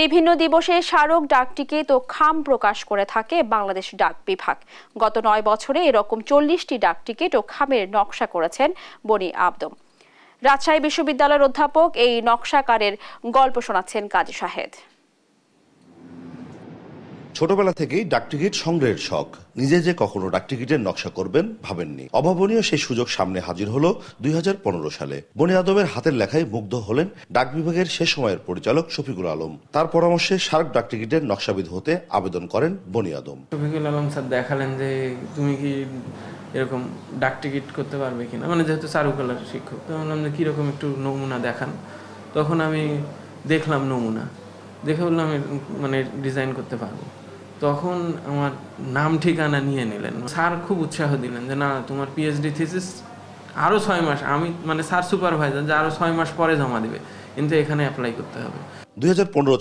বিভিন্ন দিবসে স্মারক ডাকটিকিট ও খাম প্রকাশ করে থাকে বাংলাদেশ ডাক বিভাগ গত নয় বছরে এরকম চল্লিশটি ডাকটিকিট ও খামের নকশা করেছেন বনি আবদম রাজশাহী বিশ্ববিদ্যালয়ের অধ্যাপক এই নকশাকারের গল্প শোনাচ্ছেন কাজী শাহেদ ছোটবেলা থেকেই ডাকটিকিট সংগ্রহের শখ নিজে যে কখনো ডাকটিকিটের নকশা করবেন ভাবেননি অভাবনীয় সেই সুযোগ সামনে হাজির হলো দুই সালে বনি আদমের হাতের লেখায় মুগ্ধ হলেন ডাক বিভাগের সে সময়ের পরিচালক শফিকুল আলম তার পরামর্শে সার্ক ডাকটিকিটের নকশাবিদ হতে আবেদন করেন বনি আদম শফিকুল আলম স্যার দেখালেন যে তুমি কি এরকম ডাকটিকিট করতে পারবে কিনা মানে যেহেতু চারুকলার শিক্ষক তো বললাম যে কীরকম একটু নমুনা দেখান তখন আমি দেখলাম নমুনা দেখে বললাম মানে ডিজাইন করতে পারবো তখন আমার নাম ঠিকানা নিয়ে নিলেন স্যার খুব উৎসাহ দিলেন যে না তোমার পিএইচডি থিসিস আরও ছয় মাস আমি মানে স্যার সুপারভাইজার যে আরও ছয় মাস পরে জমা দিবে কিন্তু এখানে অ্যাপ্লাই করতে হবে দুই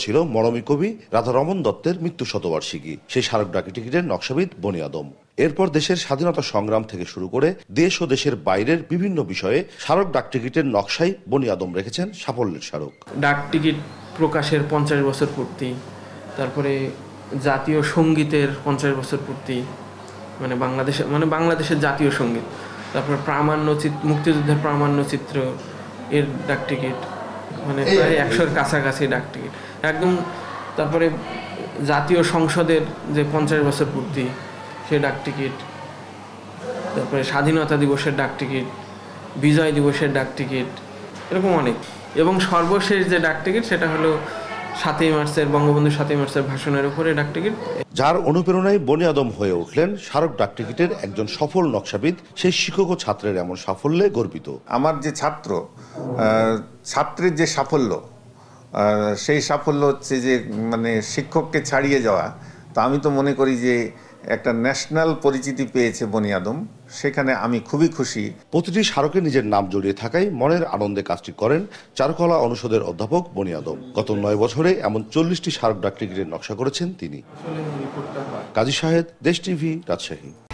ছিল মরমী কবি রাধারমন দত্তের মৃত্যু শতবার্ষিকী সেই স্মারক ডাকি টিকিটের নকশাবিদ বনি আদম এরপর দেশের স্বাধীনতা সংগ্রাম থেকে শুরু করে দেশ ও দেশের বাইরের বিভিন্ন বিষয়ে স্মারক ডাক টিকিটের নকশায় বনি আদম রেখেছেন সাফল্যের স্মারক ডাক টিকিট প্রকাশের পঞ্চাশ বছর পূর্তি তারপরে জাতীয় সঙ্গীতের পঞ্চাশ বছর পূর্তি মানে বাংলাদেশের মানে বাংলাদেশের জাতীয় সঙ্গীত তারপর প্রামাণ্য চিত্র মুক্তিযুদ্ধের প্রামাণ্য চিত্র এর ডাক টিকিট মানে প্রায় একশোর কাছাকাছি ডাক টিকিট একদম তারপরে জাতীয় সংসদের যে পঞ্চাশ বছর পূর্তি সে ডাক টিকিট তারপরে স্বাধীনতা দিবসের ডাক টিকিট বিজয় দিবসের ডাক টিকিট এরকম অনেক এবং সর্বশেষ যে ডাক টিকিট সেটা হলো সাতই মার্চের বঙ্গবন্ধু সাতই মার্চের ভাষণের উপরে ডাকটিকিট যার অনুপ্রেরণায় বনি আদম হয়ে উঠলেন স্মারক ডাকটিকিটের একজন সফল নকশাবিদ সেই শিক্ষক ও ছাত্রের এমন সাফল্যে গর্বিত আমার যে ছাত্র ছাত্রের যে সাফল্য সেই সাফল্য হচ্ছে যে মানে শিক্ষককে ছাড়িয়ে যাওয়া তা আমি তো মনে করি যে একটা ন্যাশনাল পরিচিতি পেয়েছে বনি আদম সেখানে আমি খুবই খুশি প্রতিটি স্মারকে নিজের নাম জড়িয়ে থাকায় মনের আনন্দে কাজটি করেন চারুকলা অনুষদের অধ্যাপক বনি আদম গত নয় বছরে এমন চল্লিশটি স্মারক ডাকটিকিটের নকশা করেছেন তিনি কাজী সাহেব দেশ টিভি রাজশাহী